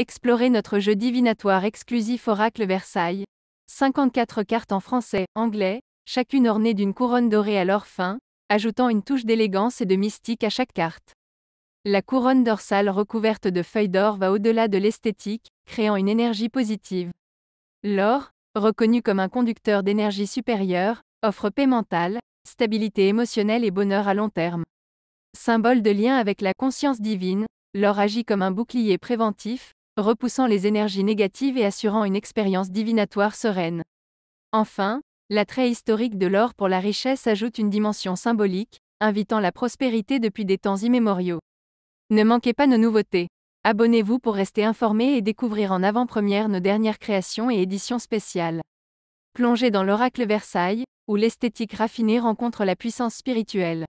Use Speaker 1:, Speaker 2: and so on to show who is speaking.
Speaker 1: Explorez notre jeu divinatoire exclusif Oracle Versailles. 54 cartes en français, anglais, chacune ornée d'une couronne dorée à l'or fin, ajoutant une touche d'élégance et de mystique à chaque carte. La couronne dorsale recouverte de feuilles d'or va au-delà de l'esthétique, créant une énergie positive. L'or, reconnu comme un conducteur d'énergie supérieure, offre paix mentale, stabilité émotionnelle et bonheur à long terme. Symbole de lien avec la conscience divine, l'or agit comme un bouclier préventif, repoussant les énergies négatives et assurant une expérience divinatoire sereine. Enfin, l'attrait historique de l'or pour la richesse ajoute une dimension symbolique, invitant la prospérité depuis des temps immémoriaux. Ne manquez pas nos nouveautés. Abonnez-vous pour rester informé et découvrir en avant-première nos dernières créations et éditions spéciales. Plongez dans l'oracle Versailles, où l'esthétique raffinée rencontre la puissance spirituelle.